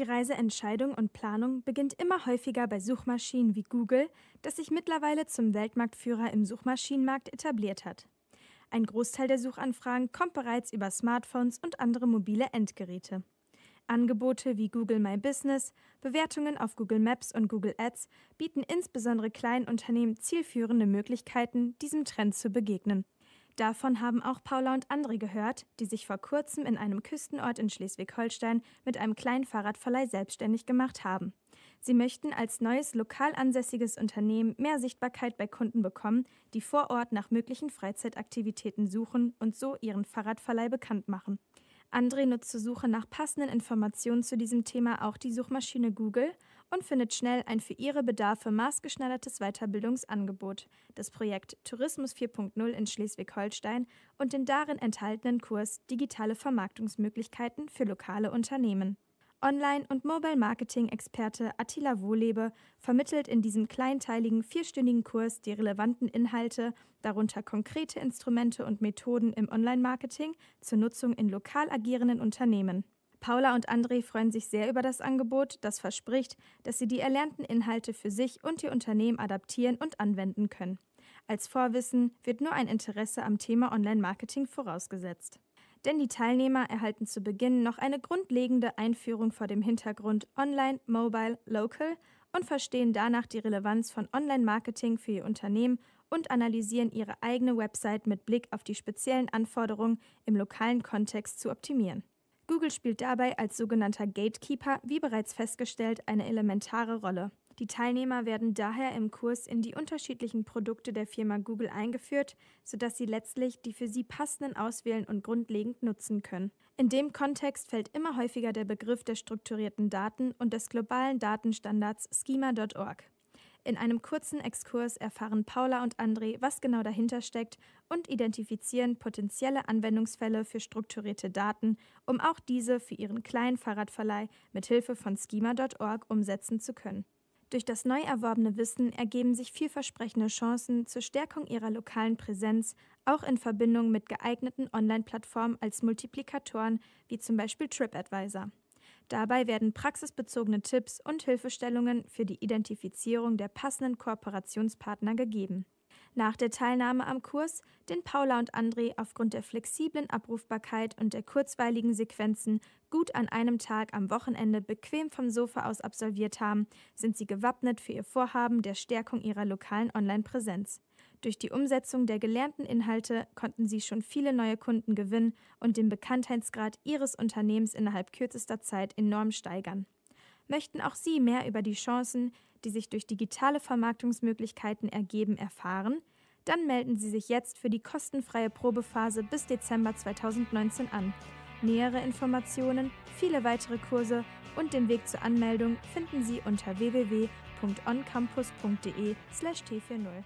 Die Reiseentscheidung und Planung beginnt immer häufiger bei Suchmaschinen wie Google, das sich mittlerweile zum Weltmarktführer im Suchmaschinenmarkt etabliert hat. Ein Großteil der Suchanfragen kommt bereits über Smartphones und andere mobile Endgeräte. Angebote wie Google My Business, Bewertungen auf Google Maps und Google Ads bieten insbesondere kleinen Unternehmen zielführende Möglichkeiten, diesem Trend zu begegnen. Davon haben auch Paula und andere gehört, die sich vor kurzem in einem Küstenort in Schleswig-Holstein mit einem kleinen Fahrradverleih selbstständig gemacht haben. Sie möchten als neues lokal ansässiges Unternehmen mehr Sichtbarkeit bei Kunden bekommen, die vor Ort nach möglichen Freizeitaktivitäten suchen und so ihren Fahrradverleih bekannt machen. André nutzt zur Suche nach passenden Informationen zu diesem Thema auch die Suchmaschine Google und findet schnell ein für ihre Bedarfe maßgeschneidertes Weiterbildungsangebot, das Projekt Tourismus 4.0 in Schleswig-Holstein und den darin enthaltenen Kurs Digitale Vermarktungsmöglichkeiten für lokale Unternehmen. Online- und Mobile-Marketing-Experte Attila Wohlebe vermittelt in diesem kleinteiligen vierstündigen Kurs die relevanten Inhalte, darunter konkrete Instrumente und Methoden im Online-Marketing zur Nutzung in lokal agierenden Unternehmen. Paula und André freuen sich sehr über das Angebot, das verspricht, dass sie die erlernten Inhalte für sich und ihr Unternehmen adaptieren und anwenden können. Als Vorwissen wird nur ein Interesse am Thema Online-Marketing vorausgesetzt denn die Teilnehmer erhalten zu Beginn noch eine grundlegende Einführung vor dem Hintergrund Online, Mobile, Local und verstehen danach die Relevanz von Online-Marketing für ihr Unternehmen und analysieren ihre eigene Website mit Blick auf die speziellen Anforderungen im lokalen Kontext zu optimieren. Google spielt dabei als sogenannter Gatekeeper, wie bereits festgestellt, eine elementare Rolle. Die Teilnehmer werden daher im Kurs in die unterschiedlichen Produkte der Firma Google eingeführt, sodass sie letztlich die für sie passenden auswählen und grundlegend nutzen können. In dem Kontext fällt immer häufiger der Begriff der strukturierten Daten und des globalen Datenstandards schema.org. In einem kurzen Exkurs erfahren Paula und André, was genau dahinter steckt und identifizieren potenzielle Anwendungsfälle für strukturierte Daten, um auch diese für ihren kleinen Fahrradverleih mit Hilfe von schema.org umsetzen zu können. Durch das neu erworbene Wissen ergeben sich vielversprechende Chancen zur Stärkung ihrer lokalen Präsenz, auch in Verbindung mit geeigneten Online-Plattformen als Multiplikatoren wie zum Beispiel TripAdvisor. Dabei werden praxisbezogene Tipps und Hilfestellungen für die Identifizierung der passenden Kooperationspartner gegeben nach der Teilnahme am Kurs, den Paula und André aufgrund der flexiblen Abrufbarkeit und der kurzweiligen Sequenzen gut an einem Tag am Wochenende bequem vom Sofa aus absolviert haben, sind sie gewappnet für ihr Vorhaben der Stärkung ihrer lokalen Online-Präsenz. Durch die Umsetzung der gelernten Inhalte konnten sie schon viele neue Kunden gewinnen und den Bekanntheitsgrad ihres Unternehmens innerhalb kürzester Zeit enorm steigern. Möchten auch Sie mehr über die Chancen, die sich durch digitale Vermarktungsmöglichkeiten ergeben, erfahren, dann melden Sie sich jetzt für die kostenfreie Probephase bis Dezember 2019 an. Nähere Informationen, viele weitere Kurse und den Weg zur Anmeldung finden Sie unter www.oncampus.de/t40.